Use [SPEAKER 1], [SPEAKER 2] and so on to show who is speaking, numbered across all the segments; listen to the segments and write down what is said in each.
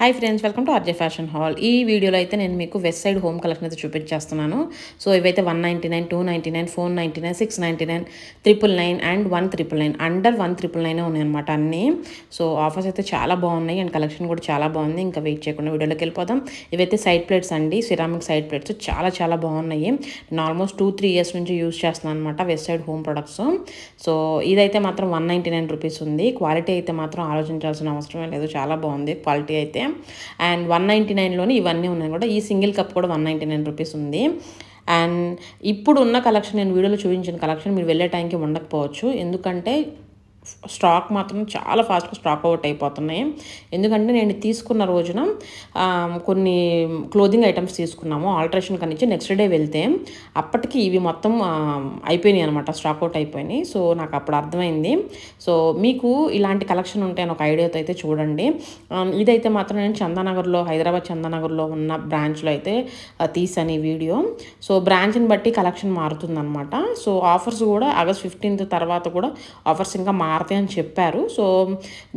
[SPEAKER 1] hi friends welcome to RJ fashion hall ఈ వీడియోలో అయితే నేను మీకు వెస్ట్ సైడ్ హోమ్ కలెక్షన్ అయితే చూపించేస్తున్నాను సో ఇవైతే one ninety nine two ninety nine four ninety nine six ninety nine triple nine and one triple nine under one triple nine ఉన్నాయన్నమాట అన్నీ సో ఆఫర్స్ అయితే చాలా బాగున్నాయి అండ్ కలెక్షన్ కూడా చాలా బాగుంది ఇంకా వెయిట్ చేయకుండా వీడియోలోకి వెళ్ళిపోదాం ఇవైతే సైడ్ ప్లేట్స్ అండి సిరామిక్ సైడ్ ప్లేట్స్ చాలా చాలా బాగున్నాయి నేను ఆల్మోస్ట్ టూ త్రీ ఇయర్స్ నుంచి యూస్ చేస్తున్నాను అనమాట Westside home products so ఇదైతే మాత్రం వన్ నైంటీ నైన్ రూపీస్ ఉంది క్వాలిటీ అయితే మాత్రం ఆలోచించాల్సిన అవసరమే లేదు చాలా బాగుంది క్వాలిటీ అయితే అండ్ వన్ నైంటీ నైన్లోనే ఇవన్నీ ఉన్నాయి కూడా ఈ సింగిల్ కప్ కూడా వన్ నైంటీ నైన్ రూపీస్ ఉంది అండ్ ఇప్పుడు ఉన్న కలెక్షన్ నేను వీడియోలో చూపించిన కలెక్షన్ మీరు వెళ్ళే టైంకి ఉండకపోవచ్చు ఎందుకంటే స్టాక్ మాత్రం చాలా ఫాస్ట్గా స్టాక్ అవుట్ అయిపోతున్నాయి ఎందుకంటే నేను తీసుకున్న రోజున కొన్ని క్లోదింగ్ ఐటమ్స్ తీసుకున్నాము ఆల్ట్రేషన్ కనిచ్చి నెక్స్ట్ డే వెళ్తే అప్పటికి ఇవి మొత్తం అయిపోయినాయి అనమాట స్టాక్ అవుట్ అయిపోయినాయి సో నాకు అప్పుడు అర్థమైంది సో మీకు ఇలాంటి కలెక్షన్ ఉంటే ఒక ఐడియాతో అయితే చూడండి ఇదైతే మాత్రం నేను చందానగర్లో హైదరాబాద్ చందానగర్లో ఉన్న బ్రాంచ్లో అయితే తీసాను ఈ వీడియో సో బ్రాంచ్ని బట్టి కలెక్షన్ మారుతుందనమాట సో ఆఫర్స్ కూడా ఆగస్ట్ ఫిఫ్టీన్త్ తర్వాత కూడా ఆఫర్స్ ఇంకా మారు అని చెప్పారు సో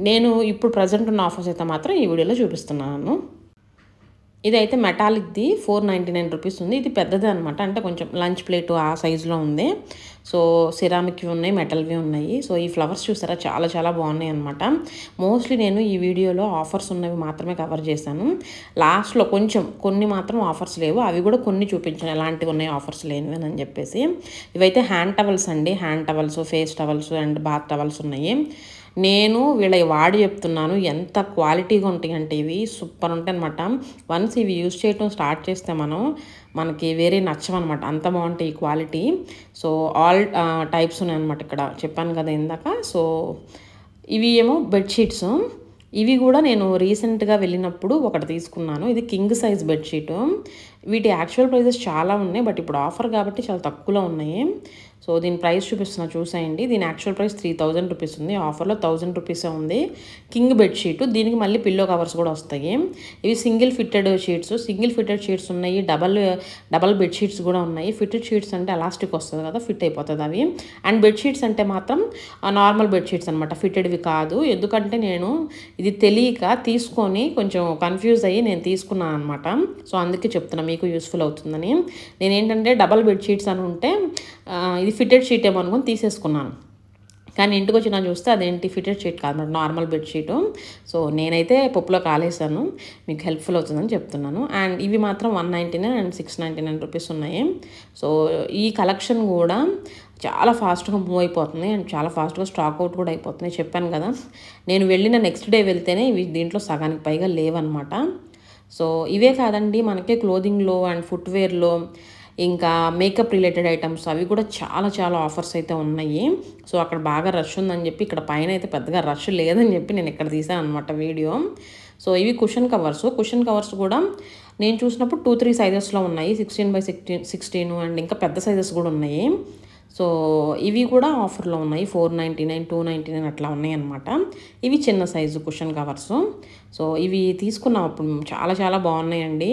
[SPEAKER 1] నేను ఇప్పుడు ప్రజెంట్ ఉన్న ఆఫర్స్ అయితే మాత్రం ఈ వీడియోలో చూపిస్తున్నాను ఇదైతే మెటాలిక్ది ఫోర్ నైంటీ నైన్ రూపీస్ ఉంది ఇది పెద్దది అనమాట అంటే కొంచెం లంచ్ ప్లేటు ఆ సైజులో ఉంది సో సిరామిక్వి ఉన్నాయి మెటల్వి ఉన్నాయి సో ఈ ఫ్లవర్స్ చూసారా చాలా చాలా బాగున్నాయి అనమాట మోస్ట్లీ నేను ఈ వీడియోలో ఆఫర్స్ ఉన్నవి మాత్రమే కవర్ చేశాను లాస్ట్లో కొంచెం కొన్ని మాత్రం ఆఫర్స్ లేవు అవి కూడా కొన్ని చూపించాను ఎలాంటివి ఉన్నాయి ఆఫర్స్ లేనివి అని చెప్పేసి ఇవైతే హ్యాండ్ టవల్స్ అండి hand towels face towels and bath towels ఉన్నాయి నేను వీళ్ళ వాడి చెప్తున్నాను ఎంత క్వాలిటీగా ఉంటాయి అంటే ఇవి సూపర్ ఉంటాయి అనమాట వన్స్ ఇవి యూజ్ చేయటం స్టార్ట్ చేస్తే మనం మనకి వేరే నచ్చమనమాట అంత బాగుంటాయి క్వాలిటీ సో ఆల్ టైప్స్ ఉన్నాయన్నమాట ఇక్కడ చెప్పాను కదా ఇందాక సో ఇవి ఏమో బెడ్షీట్స్ ఇవి కూడా నేను రీసెంట్గా వెళ్ళినప్పుడు ఒకటి తీసుకున్నాను ఇది కింగ్ సైజ్ బెడ్షీట్ వీటి యాక్చువల్ ప్రైజెస్ చాలా ఉన్నాయి బట్ ఇప్పుడు ఆఫర్ కాబట్టి చాలా తక్కువలో ఉన్నాయి సో దీని ప్రైస్ చూపిస్తున్నా చూసేయండి దీని actual price three thousand rupees ఉంది ఆఫర్లో థౌజండ్ రూపీసే ఉంది కింగ్ బెడ్షీట్ దీనికి మళ్ళీ పిల్లో కవర్స్ కూడా వస్తాయి ఇవి single fitted sheets single fitted sheets ఉన్నాయి డబల్ డబల్ బెడ్షీట్స్ కూడా ఉన్నాయి ఫిట్టెడ్ షీట్స్ అంటే అలాస్టిక్ వస్తుంది కదా ఫిట్ అయిపోతుంది అవి అండ్ బెడ్షీట్స్ అంటే మాత్రం నార్మల్ బెడ్షీట్స్ అనమాట ఫిట్టెడ్వి కాదు ఎందుకంటే నేను ఇది తెలియక తీసుకొని కొంచెం కన్ఫ్యూజ్ అయ్యి నేను తీసుకున్నాను అనమాట సో అందుకే చెప్తున్నా మీకు యూస్ఫుల్ అవుతుందని నేను ఏంటంటే డబల్ బెడ్షీట్స్ అని ఉంటే ఇది ఇది ఫిటెడ్ షీట్ ఏమో అనుకుని తీసేసుకున్నాను కానీ ఇంటికి వచ్చి నేను చూస్తే అదేంటి ఫిటెడ్ షీట్ కాదన్నమాట నార్మల్ బెడ్షీట్ సో నేనైతే పప్పులో కాలేసాను మీకు హెల్ప్ఫుల్ అవుతుందని చెప్తున్నాను అండ్ ఇవి మాత్రం one ninety nine and six ninety nine rupees ఉన్నాయి సో ఈ కలెక్షన్ కూడా చాలా ఫాస్ట్గా మూవ్ అయిపోతుంది అండ్ చాలా ఫాస్ట్గా స్టాక్ అవుట్ కూడా అయిపోతున్నాయి చెప్పాను కదా నేను వెళ్ళిన నెక్స్ట్ డే వెళ్తేనే ఇవి దీంట్లో సగానికి పైగా లేవన్నమాట సో ఇవే కాదండి మనకే క్లోదింగ్లో అండ్ ఫుట్వేర్లో ఇంకా మేకప్ రిలేటెడ్ ఐటమ్స్ అవి కూడా చాలా చాలా ఆఫర్స్ అయితే ఉన్నాయి సో అక్కడ బాగా రష్ ఉందని చెప్పి ఇక్కడ పైన అయితే పెద్దగా రష్ లేదని చెప్పి నేను ఇక్కడ తీసాను అనమాట వీడియో సో ఇవి కుషన్ కవర్స్ కుషన్ కవర్స్ కూడా నేను చూసినప్పుడు టూ త్రీ సైజెస్లో ఉన్నాయి sixteen by sixteen sixteen and ఇంకా పెద్ద సైజెస్ కూడా ఉన్నాయి సో ఇవి కూడా ఆఫర్లో ఉన్నాయి four ninety nine two ninety nine అట్లా ఉన్నాయన్నమాట ఇవి చిన్న సైజు కుషన్ కవర్స్ సో ఇవి తీసుకున్నాం అప్పుడు చాలా చాలా బాగున్నాయండి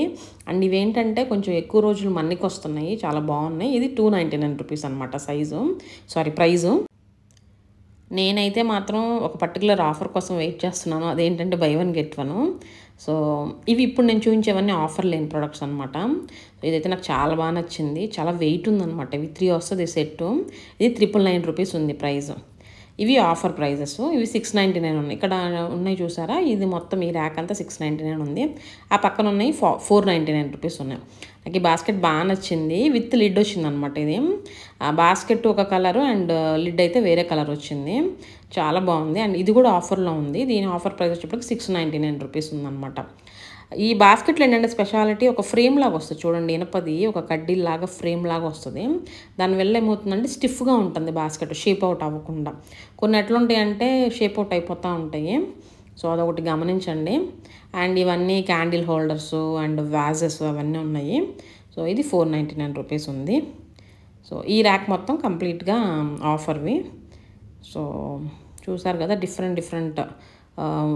[SPEAKER 1] అండ్ ఇవేంటంటే కొంచెం ఎక్కువ రోజులు మన్నికొస్తున్నాయి చాలా బాగున్నాయి ఇది టూ నైంటీ నైన్ రూపీస్ అనమాట సైజు సారీ ప్రైజు నేనైతే మాత్రం ఒక పర్టికులర్ ఆఫర్ కోసం వెయిట్ చేస్తున్నాను అదేంటంటే buy one get one so ఇవి ఇప్పుడు నేను చూపించేవన్నీ ఆఫర్ లేని ప్రొడక్ట్స్ అనమాట ఇదైతే నాకు చాలా బాగా నచ్చింది చాలా వెయిట్ ఉందనమాట ఇవి త్రీ వస్తుంది సెట్ ఇది త్రిపుల్ నైన్ రూపీస్ ఉంది ప్రైస్ ఇవి ఆఫర్ ప్రైజెస్ ఇవి సిక్స్ నైంటీ నైన్ ఉన్నాయి ఇక్కడ ఉన్నాయి చూసారా ఇది మొత్తం ఈ ర్యాక్ అంతా సిక్స్ నైంటీ నైన్ ఉంది ఆ పక్కన ఉన్నాయి ఫో ఫోర్ నైంటీ నైన్ రూపీస్ ఉన్నాయి నాకు ఈ బాస్కెట్ బాగా నచ్చింది విత్ లిడ్ వచ్చింది అనమాట ఇది ఆ బాస్కెట్ ఒక కలర్ అండ్ లిడ్ అయితే వేరే కలర్ వచ్చింది చాలా బాగుంది అండ్ ఇది కూడా ఆఫర్లో ఉంది దీని ఆఫర్ ప్రైస్ వచ్చేప్పటికి సిక్స్ నైంటీ నైన్ రూపీస్ ఉందన్నమాట ఈ బాస్కెట్లో ఏంటంటే స్పెషాలిటీ ఒక ఫ్రేమ్ లాగా వస్తుంది చూడండి ఇనపది ఒక కడ్డీలాగా ఫ్రేమ్ లాగా వస్తుంది దానివల్ల ఏమవుతుందంటే స్టిఫ్గా ఉంటుంది బాస్కెట్ షేప్ అవుట్ అవ్వకుండా కొన్ని ఎట్లుంటాయంటే షేప్ అవుట్ అయిపోతూ ఉంటాయి సో అదొకటి గమనించండి అండ్ ఇవన్నీ క్యాండిల్ హోల్డర్స్ అండ్ వ్యాజెస్ అవన్నీ ఉన్నాయి సో ఇది ఫోర్ నైంటీ నైన్ రూపీస్ ఉంది సో ఈ ర్యాక్ మొత్తం కంప్లీట్గా ఆఫర్వి um, సో చూసారు కదా డిఫరెంట్ డిఫరెంట్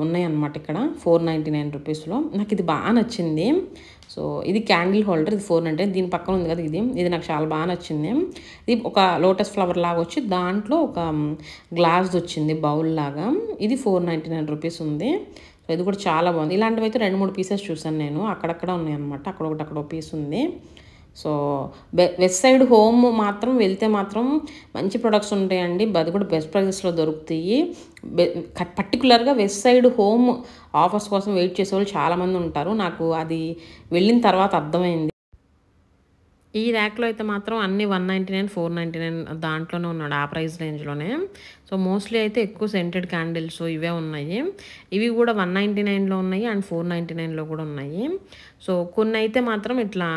[SPEAKER 1] ఉన్నాయన్నమాట ఇక్కడ ఫోర్ నైంటీ నైన్ రూపీస్లో నాకు ఇది బాగా నచ్చింది సో ఇది క్యాండిల్ హోల్డర్ ఇది ఫోర్ నైన్ దీని పక్కన ఉంది కదా ఇది ఇది నాకు చాలా బాగా నచ్చింది ఇది ఒక లోటస్ ఫ్లవర్ లాగా వచ్చి దాంట్లో ఒక గ్లాస్ది వచ్చింది బౌల్ లాగా ఇది ఫోర్ నైంటీ నైన్ రూపీస్ ఉంది సో ఇది కూడా చాలా బాగుంది ఇలాంటివి అయితే రెండు మూడు పీసెస్ చూసాను నేను అక్కడక్కడ ఉన్నాయి అక్కడ ఒకటి అక్కడ పీస్ ఉంది సో వెస్ట్ సైడ్ హోమ్ మాత్రం వెళ్తే మాత్రం మంచి ప్రొడక్ట్స్ ఉంటాయండి అది కూడా బెస్ట్ ప్రైజెస్లో దొరుకుతాయి పర్టికులర్గా వెస్ట్ సైడ్ హోమ్ ఆఫర్స్ కోసం వెయిట్ చేసేవాళ్ళు చాలామంది ఉంటారు నాకు అది వెళ్ళిన తర్వాత అర్థమైంది ఈ ర్యాక్లో అయితే మాత్రం అన్ని one ninety nine four ninety nine దాంట్లోనే ఉన్నాడు ఆ ప్రైస్ రేంజ్లోనే సో మోస్ట్లీ అయితే ఎక్కువ సెంటెడ్ క్యాండిల్స్ ఇవే ఉన్నాయి ఇవి కూడా వన్ నైంటీ నైన్లో ఉన్నాయి అండ్ ఫోర్ నైంటీ నైన్లో కూడా ఉన్నాయి సో కొన్ని అయితే మాత్రం ఇట్లా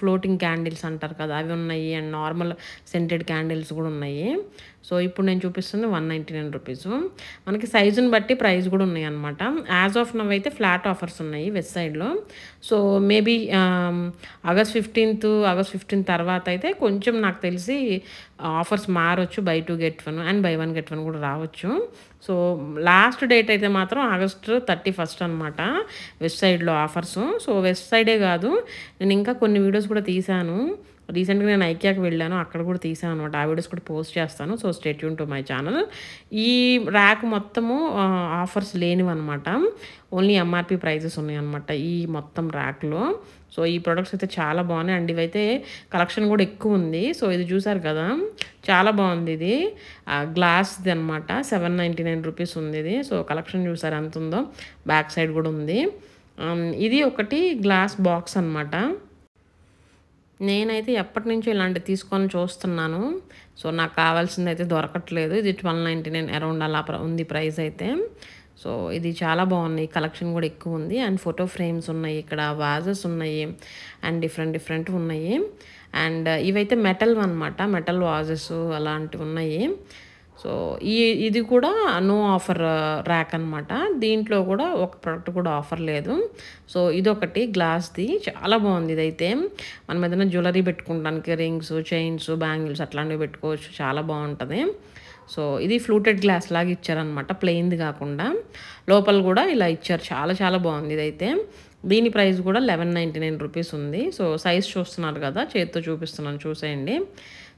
[SPEAKER 1] ఫ్లోటింగ్ క్యాండిల్స్ అంటారు కదా అవి ఉన్నాయి అండ్ నార్మల్ సెంటెడ్ క్యాండిల్స్ కూడా ఉన్నాయి సో ఇప్పుడు నేను చూపిస్తుంది వన్ నైంటీ నైన్ రూపీస్ మనకి సైజుని బట్టి ప్రైస్ కూడా ఉన్నాయి అనమాట యాజ్ ఆఫ్ నవ్ అయితే ఫ్లాట్ ఆఫర్స్ ఉన్నాయి వెస్ట్ సైడ్లో so maybe August fifteenth August fifteenth తర్వాత అయితే కొంచెం నాకు తెలిసి ఆఫర్స్ మారొచ్చు buy two get one and buy one get one కూడా రావచ్చు సో లాస్ట్ డేట్ అయితే మాత్రం ఆగస్ట్ థర్టీ ఫస్ట్ అనమాట వెస్ట్ సైడ్లో ఆఫర్స్ సో వెస్ట్ సైడే కాదు నేను ఇంకా కొన్ని వీడియోస్ కూడా తీశాను రీసెంట్గా నేను ఐక్యాకి వెళ్ళాను అక్కడ కూడా తీసాను అనమాట ఆ వీడియోస్ కూడా పోస్ట్ చేస్తాను so stay tuned to my channel ఈ ర్యాక్ మొత్తము ఆఫర్స్ లేనివి అనమాట ఓన్లీ ఎంఆర్పి ప్రైజెస్ ఉన్నాయన్నమాట ఈ మొత్తం ర్యాక్లో సో ఈ ప్రొడక్ట్స్ అయితే చాలా బాగున్నాయి అండ్ ఇవైతే కలెక్షన్ కూడా ఎక్కువ ఉంది సో ఇది చూసారు కదా చాలా బాగుంది ఇది గ్లాస్ది అనమాట సెవెన్ నైంటీ నైన్ రూపీస్ ఉంది ఇది సో కలెక్షన్ చూసారు ఎంత ఉందో బ్యాక్ సైడ్ కూడా ఉంది um, ఇది ఒకటి గ్లాస్ బాక్స్ అనమాట నేనైతే ఎప్పటి నుంచో ఇలాంటివి తీసుకొని చూస్తున్నాను సో నాకు కావాల్సింది అయితే దొరకట్లేదు ఇది ట్వెల్వ్ నైంటీ నైన్ అరౌండ్ అలా ఉంది ప్రైస్ అయితే సో ఇది చాలా బాగున్నాయి కలెక్షన్ కూడా ఎక్కువ ఉంది అండ్ ఫోటో ఫ్రేమ్స్ ఉన్నాయి ఇక్కడ వాజెస్ ఉన్నాయి అండ్ డిఫరెంట్ డిఫరెంట్ ఉన్నాయి అండ్ ఇవైతే మెటల్ అనమాట మెటల్ వాజెస్ అలాంటివి ఉన్నాయి సో ఈ ఇది కూడా నో ఆఫర్ ర్యాక్ అనమాట దీంట్లో కూడా ఒక ప్రోడక్ట్ కూడా ఆఫర్ లేదు సో ఇదొకటి గ్లాస్ది చాలా బాగుంది ఇదైతే మనం ఏదైనా జ్యువెలరీ పెట్టుకోవడానికి రింగ్స్ చైన్స్ బ్యాంగిల్స్ అట్లాంటివి పెట్టుకోవచ్చు చాలా బాగుంటుంది సో ఇది ఫ్లూటెడ్ గ్లాస్ లాగా ఇచ్చారనమాట ప్లెయిన్ది కాకుండా లోపల కూడా ఇలా ఇచ్చారు చాలా చాలా బాగుంది ఇదైతే దీని ప్రైస్ కూడా లెవెన్ నైంటీ నైన్ రూపీస్ ఉంది సో సైజ్ చూస్తున్నారు కదా చేతితో చూపిస్తున్నాను చూసేయండి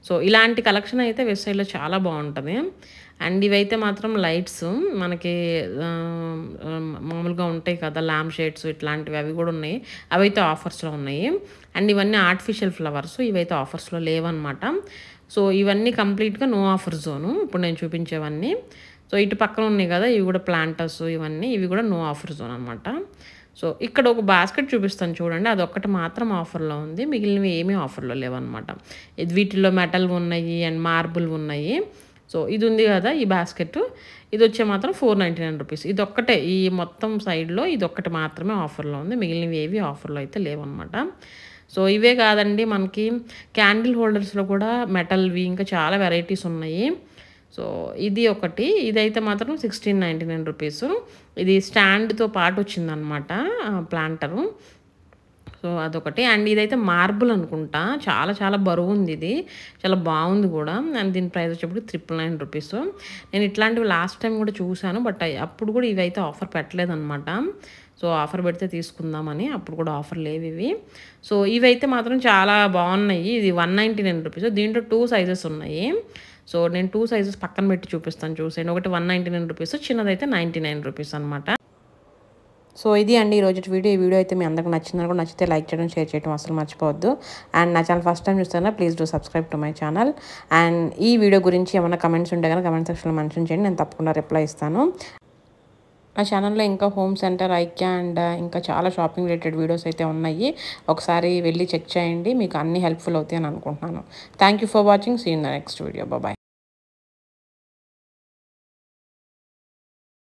[SPEAKER 1] సో ఇలాంటి కలెక్షన్ అయితే వెబ్సైట్లో చాలా బాగుంటుంది అండ్ ఇవైతే మాత్రం లైట్స్ మనకి మామూలుగా ఉంటాయి కదా ల్యాంప్ షేడ్స్ ఇట్లాంటివి అవి కూడా ఉన్నాయి అవైతే ఆఫర్స్లో ఉన్నాయి అండ్ ఇవన్నీ ఆర్టిఫిషియల్ ఫ్లవర్స్ ఇవైతే ఆఫర్స్లో లేవన్నమాట సో ఇవన్నీ కంప్లీట్గా నో ఆఫర్ జోను ఇప్పుడు నేను చూపించేవన్నీ సో ఇటు పక్కన ఉన్నాయి కదా ఇవి కూడా ప్లాంటర్స్ ఇవన్నీ ఇవి కూడా నో ఆఫర్ జోన్ అనమాట సో ఇక్కడ ఒక బాస్కెట్ చూపిస్తాను చూడండి అదొక్కటి మాత్రం ఆఫర్లో ఉంది మిగిలినవి ఏమీ ఆఫర్లో లేవన్నమాట ఇది వీటిల్లో మెటల్ ఉన్నాయి అండ్ మార్బుల్ ఉన్నాయి సో ఇది ఉంది కదా ఈ బాస్కెట్ ఇది వచ్చే మాత్రం ఫోర్ నైంటీ నైన్ రూపీస్ ఇది ఒక్కటే ఈ మొత్తం సైడ్లో ఇది ఒక్కటి మాత్రమే ఆఫర్లో ఉంది మిగిలినవి ఏవి ఆఫర్లో అయితే లేవన్నమాట సో ఇవే కాదండి మనకి క్యాండిల్ హోల్డర్స్లో కూడా మెటల్వి ఇంకా చాలా వెరైటీస్ ఉన్నాయి సో ఇది ఒకటి ఇదైతే మాత్రం సిక్స్టీన్ నైంటీ నైన్ రూపీస్ ఇది స్టాండ్తో పాటు వచ్చిందనమాట ప్లాంటరు సో అదొకటి అండ్ ఇదైతే మార్బుల్ అనుకుంటా చాలా చాలా బరువు ఉంది ఇది చాలా బాగుంది కూడా అండ్ దీని ప్రైస్ వచ్చేప్పుడు త్రిపుల్ నైన్ రూపీస్ నేను ఇట్లాంటివి లాస్ట్ టైం కూడా చూశాను బట్ అప్పుడు కూడా ఇవైతే ఆఫర్ పెట్టలేదన్నమాట సో ఆఫర్ పెడితే తీసుకుందామని అప్పుడు కూడా ఆఫర్ లేవు ఇవి సో ఇవైతే మాత్రం చాలా బాగున్నాయి ఇది వన్ నైంటీ నైన్ రూపీస్ దీంట్లో టూ సైజెస్ ఉన్నాయి సో నేను టూ సైజెస్ పక్కన పెట్టి చూపిస్తాను చూసాను ఒకటి వన్ నైంటీ నైన్ రూపీస్ చిన్నదైతే నైంటీ నైన్ రూపీస్ అనమాట సో ఇది అండి ఈరోజు వీడియో ఈ వీడియో అయితే మీ అందరికి నచ్చిందని కూడా నచ్చితే లైక్ చేయడం షేర్ చేయడం అసలు మర్చిపోవద్దు అండ్ నా ఛానల్ ఫస్ట్ టైం చూస్తున్నా please do subscribe to my channel and ఈ వీడియో గురించి ఏమైనా కమెంట్స్ ఉంటే కానీ కమెంట్ సెక్షన్లో మెన్షన్ చేయండి నేను తప్పకుండా రిప్లై ఇస్తాను నా ఛానల్లో ఇంకా హోమ్ సెంటర్ ఐక్యా అండ్ ఇంకా చాలా షాపింగ్ రిలేటెడ్ వీడియోస్ అయితే ఉన్నాయి ఒకసారి వెళ్ళి చెక్ చేయండి మీకు అన్ని హెల్ప్ఫుల్ అవుతాయి అని అనుకుంటున్నాను thank for watching see in the next video bye